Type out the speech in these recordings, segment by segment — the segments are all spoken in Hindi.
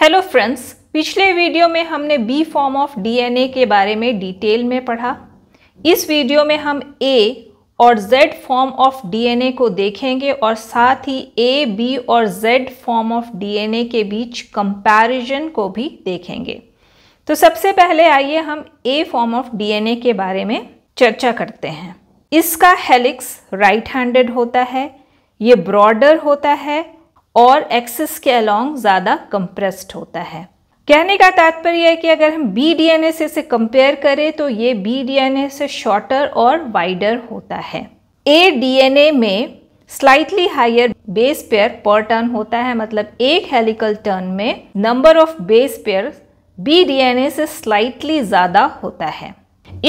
हेलो फ्रेंड्स पिछले वीडियो में हमने बी फॉर्म ऑफ डीएनए के बारे में डिटेल में पढ़ा इस वीडियो में हम ए और जेड फॉर्म ऑफ डीएनए को देखेंगे और साथ ही ए बी और जेड फॉर्म ऑफ डीएनए के बीच कंपैरिजन को भी देखेंगे तो सबसे पहले आइए हम ए फॉर्म ऑफ डीएनए के बारे में चर्चा करते हैं इसका हेलिक्स राइट हैंडेड होता है ये ब्रॉडर होता है और एक्सिस के अलोंग ज़्यादा कंप्रेस्ड होता है कहने का तात्पर्य है कि अगर हम बी डी एन ए से इसे कंपेयर करें तो ये बी डी एन ए से शॉर्टर और वाइडर होता है ए डी एन ए में slightly higher base pair per turn होता है मतलब एक हेलिकल टर्न में number of base pair B D N A से स्लाइटली ज़्यादा होता है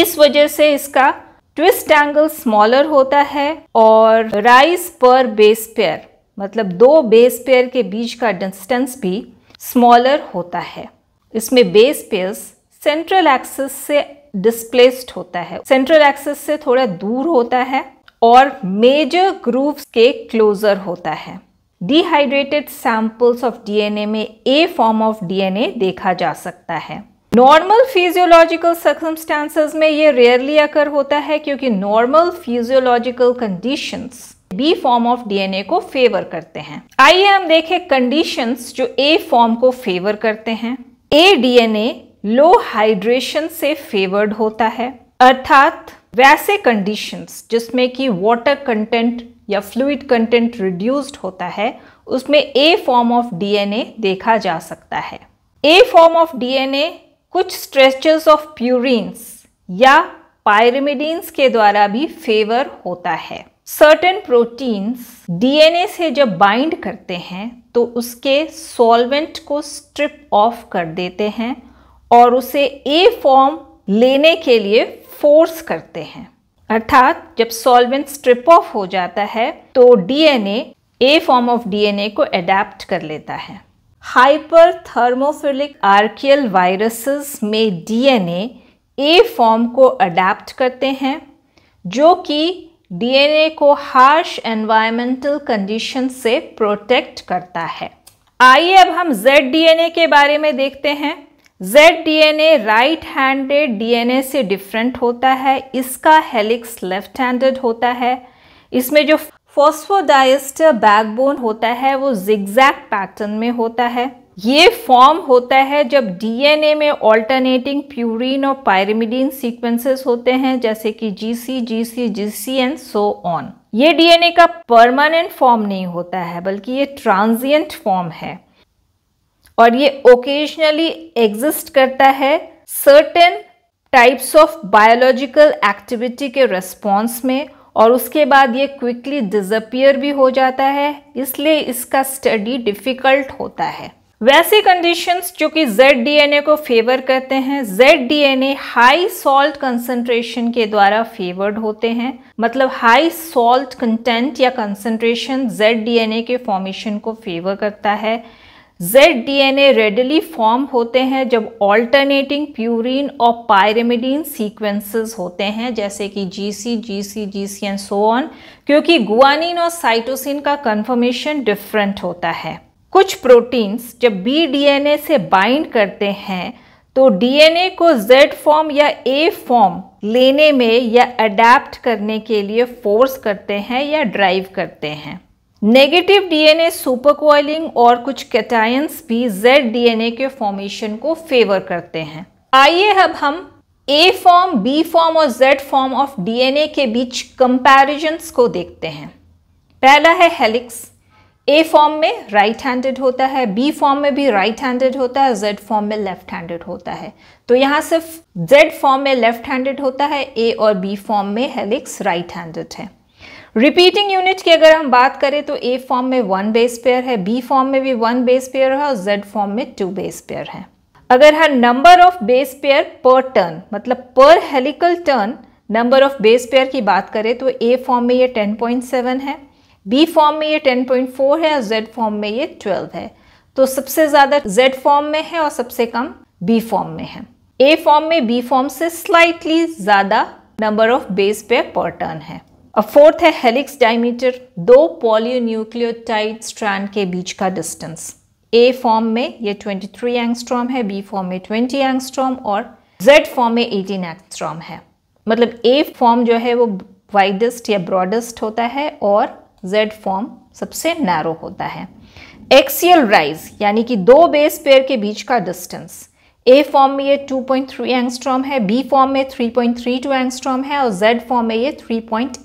इस वजह से इसका ट्विस्ट एंगल स्मॉलर होता है और राइज पर बेस पेयर मतलब दो बेस पेयर के बीच का डिस्टेंस भी स्मॉलर होता है इसमें बेस पेयर्स सेंट्रल एक्सिस से डिस्प्लेस्ड होता है सेंट्रल एक्सिस से थोड़ा दूर होता है और मेजर ग्रूव्स के क्लोजर होता है डिहाइड्रेटेड सैंपल्स ऑफ डीएनए में ए फॉर्म ऑफ डीएनए देखा जा सकता है नॉर्मल फिजियोलॉजिकल सर्कमस्टांसिस में ये रेयरली अकर होता है क्योंकि normal physiological conditions B form of DNA को फेवर करते हैं आइए हम देखें कंडीशंस जो ए फॉर्म को फेवर करते हैं ए डीएनए लो हाइड्रेशन से फेवर्ड होता है अर्थात वैसे कंडीशंस जिसमें कि वाटर कंटेंट या फ्लूड कंटेंट रिड्यूस्ड होता है उसमें ए फॉर्म ऑफ डीएनए देखा जा सकता है ए फॉर्म ऑफ डीएनए कुछ स्ट्रेचेस ऑफ प्यूरिन्स या पायरमिडीन्स के द्वारा भी फेवर होता है सर्टेन प्रोटीन्स डीएनए से जब बाइंड करते हैं तो उसके सॉल्वेंट को स्ट्रिप ऑफ कर देते हैं और उसे ए फॉर्म लेने के लिए फोर्स करते हैं अर्थात जब सॉल्वेंट स्ट्रिप ऑफ हो जाता है तो DNA A form of DNA को अडेप्ट कर लेता है हाइपर थर्मोफिलिक आर्कियल वायरसेस में डीएनए ए फॉर्म को अडेप्ट करते हैं जो कि डीएनए को हार्श एनवायरमेंटल कंडीशन से प्रोटेक्ट करता है आइए अब हम जेड डीएनए के बारे में देखते हैं Z DNA right handed DNA से डिफरेंट होता है इसका हेलिक्स लेफ्ट हैंडेड होता है इसमें जो फॉस्फोडाइस्टर बैकबोन होता है वो जिग्जैक पैटर्न में होता है ये फॉर्म होता है जब डीएनए में ऑल्टरनेटिंग प्यूरिन और पायरिमिडीन सीक्वेंसेस होते हैं जैसे कि GC GC GC and so on ये डीएनए का परमानेंट फॉर्म नहीं होता है बल्कि ये ट्रांजिएंट फॉर्म है और ये ओकेजनली एग्जिस्ट करता है certain types of biological activity के रेस्पॉन्स में और उसके बाद ये क्विकली डिजपियर भी हो जाता है इसलिए इसका स्टडी डिफ़िकल्ट होता है वैसे कंडीशंस जो कि जेड डीएनए को फेवर करते हैं Z DNA high salt concentration के द्वारा फेवर्ड होते हैं मतलब हाई सॉल्ट कंटेंट या कंसंट्रेशन जेड डीएनए के फॉर्मेशन को फेवर करता है जेड डीएनए रेडली फॉर्म होते हैं जब ऑल्टरनेटिंग प्यूरिन और पायरेमिडीन सीक्वेंसेस होते हैं जैसे कि GC GC GC and so on क्योंकि गुआनिन और साइटोसिन का कन्फर्मेशन डिफरेंट होता है कुछ प्रोटीन्स जब बी डीएनए से बाइंड करते हैं तो डीएनए को जेड फॉर्म या ए फॉर्म लेने में या अडेप्ट करने के लिए फोर्स करते हैं या ड्राइव करते हैं नेगेटिव डीएनए सुपर और कुछ कैटायंस भी जेड डीएनए के फॉर्मेशन को फेवर करते हैं आइए अब हम ए फॉर्म बी फॉर्म और जेड फॉर्म ऑफ डीएनए के बीच कंपैरिजन्स को देखते हैं पहला है हेलिक्स ए फॉर्म में राइट हैंडेड होता है बी फॉर्म में भी राइट हैंडेड होता है जेड फॉर्म में लेफ्ट हैंडेड होता है तो यहाँ सिर्फ जेड फॉर्म में लेफ्ट हैंडेड होता है ए और बी फॉर्म में हेलिक्स राइट हैंडेड है रिपीटिंग यूनिट की अगर हम बात करें तो ए फॉर्म में वन बेस पेयर है बी फॉर्म में भी वन बेस पेयर है और जेड फॉर्म में टू बेस पेयर है अगर हर number of base pair per turn मतलब पर helical turn number of base pair की बात करें तो ए फॉर्म में ये 10.7 है बी फॉर्म में ये 10.4 है और जेड फॉर्म में ये 12 है तो सबसे ज़्यादा जेड फॉर्म में है और सबसे कम बी फॉर्म में है ए फॉर्म में बी फॉर्म से स्लाइटली ज़्यादा number of base pair per turn है और फोर्थ है हेलिक्स डायमीटर दो पॉलियोन्यूक्लियोटाइड स्ट्रैंड के बीच का डिस्टेंस ए फॉर्म में ये 23 एंगस्ट्रॉम है बी फॉर्म में 20 एंगस्ट्रॉम और जेड फॉर्म में 18 एंगस्ट्रॉम है मतलब ए फॉर्म जो है वो वाइडेस्ट या ब्रॉडेस्ट होता है और जेड फॉर्म सबसे नैरो होता है एक्सियल राइज यानी कि दो बेस पेयर के बीच का डिस्टेंस ए फॉर्म में ये 2.3 पॉइंट एंगस्ट्रॉम है बी फॉर्म में 3.32 पॉइंट एंगस्ट्रॉम है और जेड फॉर्म में ये 3.8 पॉइंट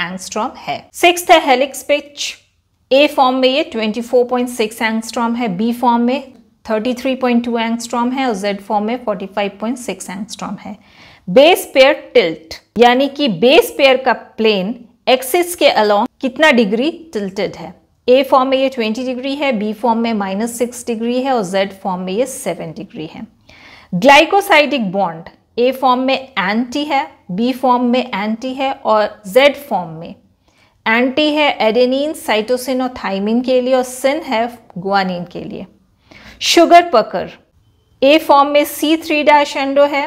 एंगस्ट्रॉम है सिक्स है हेलिक्स पिच ए फॉर्म में ये 24.6 पॉइंट एंगस्ट्रॉम है बी फॉर्म में 33.2 पॉइंट एंगस्ट्रॉम है और जेड फॉर्म में 45.6 पॉइंट एंगस्ट्रॉम है बेस पेयर टिल्ट यानी कि बेस पेयर का प्लेन एक्सिस के अलॉन्ग कितना डिग्री टिल्टेड है ए फॉर्म में ये 20 डिग्री है बी फॉर्म में माइनस सिक्स डिग्री है और जेड फॉर्म में ये 7 डिग्री है ग्लाइकोसाइडिक बॉन्ड ए फॉर्म में एंटी है बी फॉर्म में एंटी है और जेड फॉर्म में एंटी है एडेनिन साइटोसिन और थाइमिन के लिए और सिन है गुआनिन के लिए शुगर पकर ए फॉर्म में सी थ्री डैश एंडो है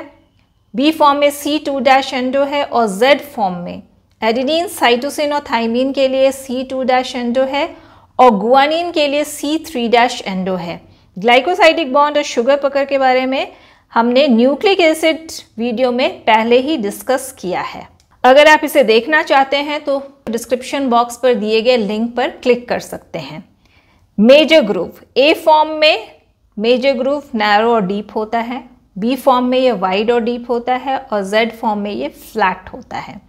बी फॉर्म में सी टू डैश एंडो है और जेड फॉर्म में एडिनिन साइटोसिन और थाइमिन के लिए सी टू डैश एंडो है और गुआनिन के लिए सी थ्री डैश एंडो है ग्लाइकोसाइटिक बॉन्ड और शुगर पकड़ के बारे में हमने न्यूक्लिक एसिड वीडियो में पहले ही डिस्कस किया है अगर आप इसे देखना चाहते हैं तो डिस्क्रिप्शन बॉक्स पर दिए गए लिंक पर क्लिक कर सकते हैं मेजर ग्रुप ए फॉर्म में मेजर ग्रुप नैरो और डीप होता है बी फॉर्म में ये वाइड और डीप होता है और जेड फॉर्म में ये फ्लैट होता है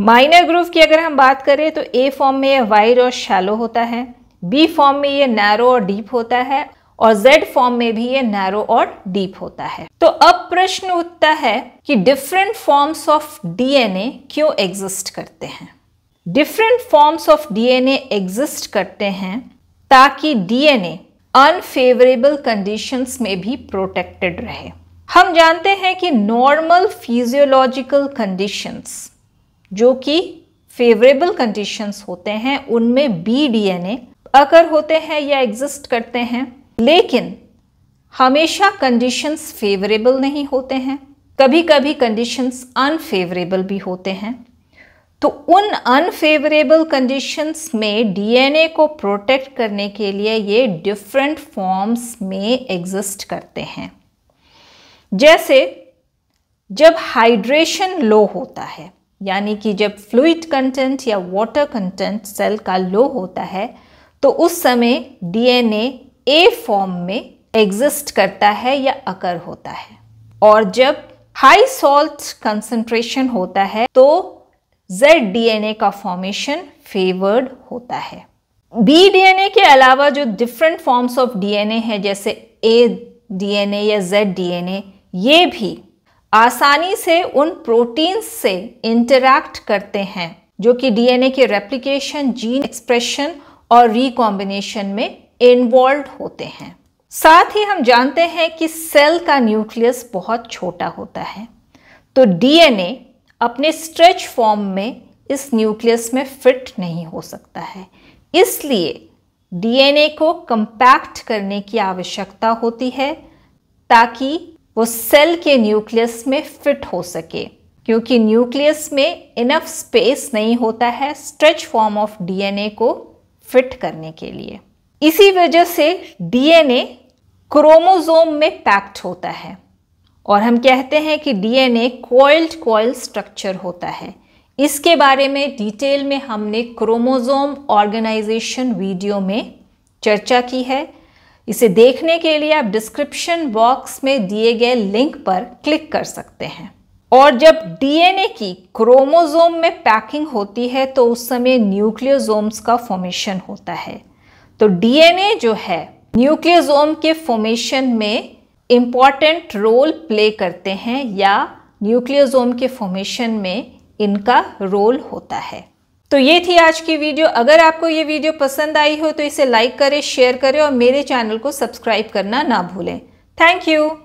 माइनर ग्रूव की अगर हम बात करें तो ए फॉर्म में यह वाइड और शैलो होता है बी फॉर्म में यह नैरो और डीप होता है और जेड फॉर्म में भी ये नैरो और डीप होता है तो अब प्रश्न उठता है कि डिफरेंट फॉर्म्स ऑफ डीएनए क्यों एग्जिस्ट करते हैं different forms of DNA exist करते हैं ताकि डीएनए अनफेवरेबल कंडीशंस में भी प्रोटेक्टेड रहे हम जानते हैं कि नॉर्मल फिजियोलॉजिकल कंडीशंस जो कि फेवरेबल कंडीशंस होते हैं उनमें बी डीएनए अकर होते हैं या एग्जिस्ट करते हैं लेकिन हमेशा कंडीशंस फेवरेबल नहीं होते हैं कभी कभी कंडीशंस अनफेवरेबल भी होते हैं तो उन अनफेवरेबल कंडीशंस में डीएनए को प्रोटेक्ट करने के लिए ये डिफरेंट फॉर्म्स में एग्जिस्ट करते हैं जैसे जब हाइड्रेशन लो होता है यानी कि जब फ्लूड कंटेंट या वाटर कंटेंट सेल का लो होता है तो उस समय डीएनए ए फॉर्म में एग्जिस्ट करता है या अकर होता है और जब हाई सॉल्ट कंसंट्रेशन होता है तो जेड डीएनए का फॉर्मेशन फेवर्ड होता है बी डीएनए के अलावा जो डिफरेंट फॉर्म्स ऑफ डीएनए है जैसे ए डीएनए या जेड डीएनए ये भी आसानी से उन प्रोटीन्स से इंटरैक्ट करते हैं जो कि डीएनए के रेप्लिकेशन जीन एक्सप्रेशन और रिकॉम्बिनेशन में इन्वॉल्व होते हैं साथ ही हम जानते हैं कि सेल का न्यूक्लियस बहुत छोटा होता है तो डीएनए अपने स्ट्रेच फॉर्म में इस न्यूक्लियस में फिट नहीं हो सकता है इसलिए डीएनए को कंपैक्ट करने की आवश्यकता होती है ताकि वो सेल के न्यूक्लियस में फिट हो सके क्योंकि न्यूक्लियस में इनफ स्पेस नहीं होता है स्ट्रेच फॉर्म ऑफ डीएनए को फिट करने के लिए इसी वजह से डीएनए क्रोमोसोम में पैक्ड होता है और हम कहते हैं कि डीएनए कॉइल्ड कॉइल स्ट्रक्चर होता है इसके बारे में डिटेल में हमने क्रोमोसोम ऑर्गेनाइजेशन वीडियो में चर्चा की है इसे देखने के लिए आप डिस्क्रिप्शन बॉक्स में दिए गए लिंक पर क्लिक कर सकते हैं और जब डीएनए की क्रोमोजोम में पैकिंग होती है तो उस समय न्यूक्लियोजोम्स का फॉर्मेशन होता है तो डीएनए जो है न्यूक्लियोजोम के फॉर्मेशन में इम्पॉर्टेंट रोल प्ले करते हैं या न्यूक्लियोजोम के फॉर्मेशन में इनका रोल होता है तो ये थी आज की वीडियो अगर आपको ये वीडियो पसंद आई हो तो इसे लाइक करें शेयर करें और मेरे चैनल को सब्सक्राइब करना ना भूलें थैंक यू